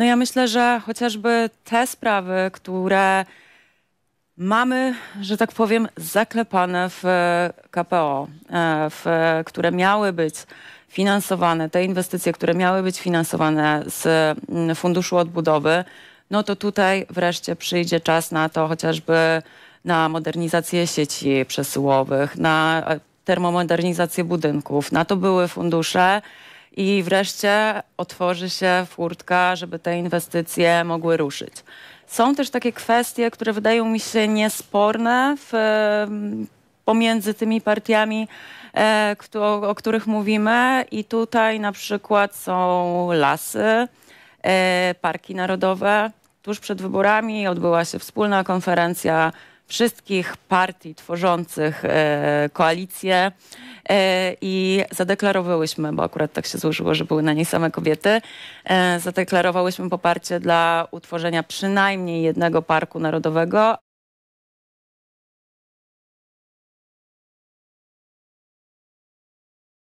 No ja myślę, że chociażby te sprawy, które mamy, że tak powiem, zaklepane w e, KPO, e, w, które miały być finansowane, te inwestycje, które miały być finansowane z mm, Funduszu Odbudowy, no to tutaj wreszcie przyjdzie czas na to chociażby na modernizację sieci przesyłowych, na e, termomodernizację budynków. Na to były fundusze i wreszcie otworzy się furtka, żeby te inwestycje mogły ruszyć. Są też takie kwestie, które wydają mi się niesporne w, pomiędzy tymi partiami, e, o których mówimy, i tutaj na przykład są lasy, e, parki narodowe. Tuż przed wyborami odbyła się wspólna konferencja wszystkich partii tworzących e, koalicję e, i zadeklarowałyśmy, bo akurat tak się złożyło, że były na niej same kobiety, e, zadeklarowałyśmy poparcie dla utworzenia przynajmniej jednego parku narodowego,